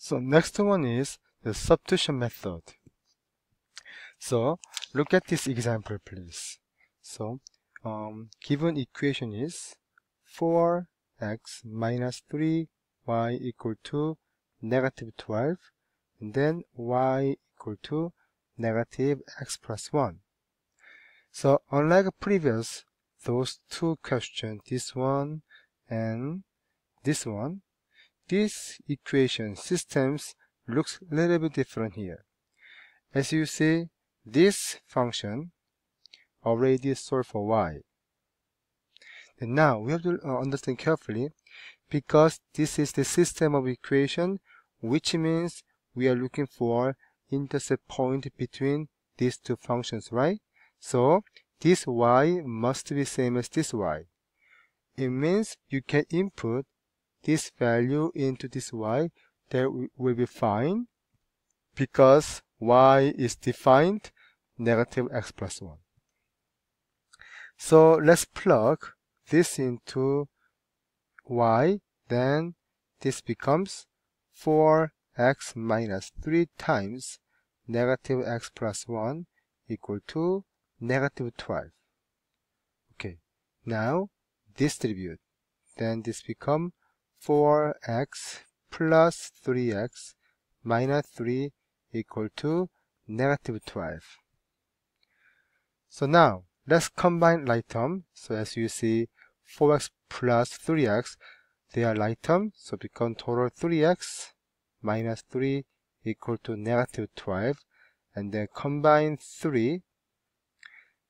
So next one is the substitution method. So look at this example please. So um, given equation is 4x minus 3y equal to negative 12 and then y equal to negative x plus 1. So unlike previous those two questions, this one and this one, this equation systems looks a little bit different here. As you see, this function already solved for y. And now we have to uh, understand carefully because this is the system of equation which means we are looking for intercept point between these two functions, right? So this y must be same as this y. It means you can input this value into this y that will be fine because y is defined negative x plus 1. So let's plug this into y, then this becomes 4x minus 3 times negative x plus 1 equal to negative 12. Okay, now distribute. Then this becomes 4x plus 3x minus 3 equal to negative 12. So now let's combine like terms. So as you see 4x plus 3x they are like terms. So become total 3x minus 3 equal to negative 12 and then combine 3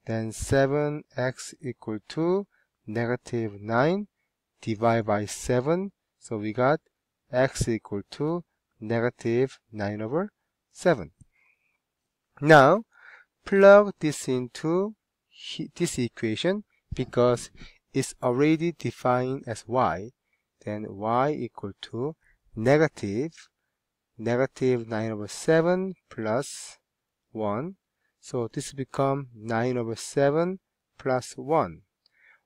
then 7x equal to negative 9 divided by 7 so we got x equal to negative 9 over 7. Now, plug this into this equation because it's already defined as y. Then y equal to negative negative 9 over 7 plus 1. So this become 9 over 7 plus 1.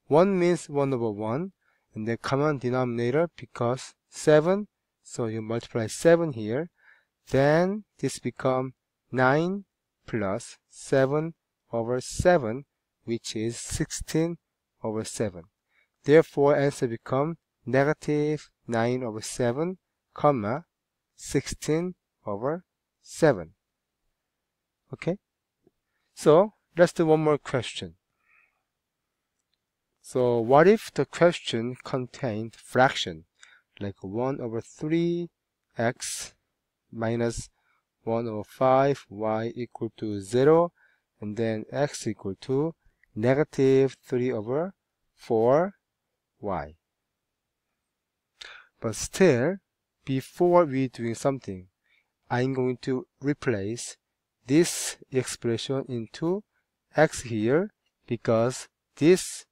1 means 1 over 1 and the common denominator because 7 so you multiply 7 here then this become 9 plus 7 over 7 which is 16 over 7 therefore answer become negative 9 over 7 comma 16 over 7 okay so let's do one more question so what if the question contained fraction like 1 over 3x minus 1 over 5 y equal to 0 and then x equal to negative 3 over 4 y but still before we doing something I'm going to replace this expression into x here because this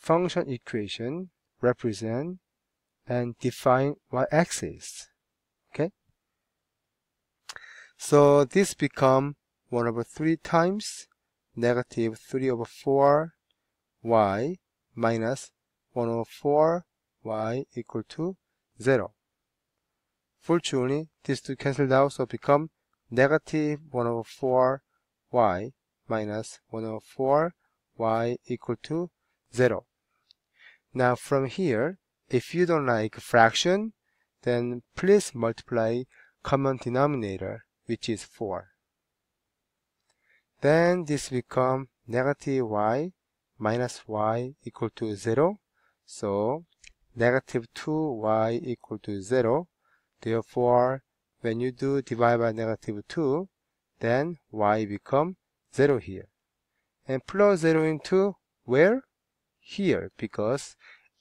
function equation represent and define y-axis okay so this become 1 over 3 times negative 3 over 4 y minus 1 over 4 y equal to 0 fortunately these two cancelled out so become negative 1 over 4 y minus 1 over 4 y equal to 0 now from here, if you don't like fraction, then please multiply common denominator, which is 4. Then this become negative y minus y equal to 0. So negative 2y equal to 0. Therefore, when you do divide by negative 2, then y become 0 here. And plus 0 into where? Here, because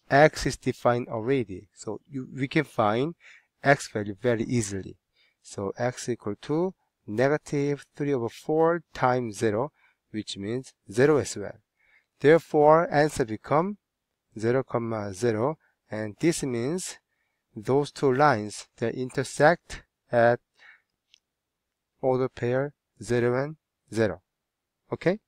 x is defined already. So you, we can find x value very easily. So x equal to negative 3 over 4 times 0, which means 0 as well. Therefore, answer become 0, comma 0. And this means those two lines, they intersect at order pair 0 and 0. Okay?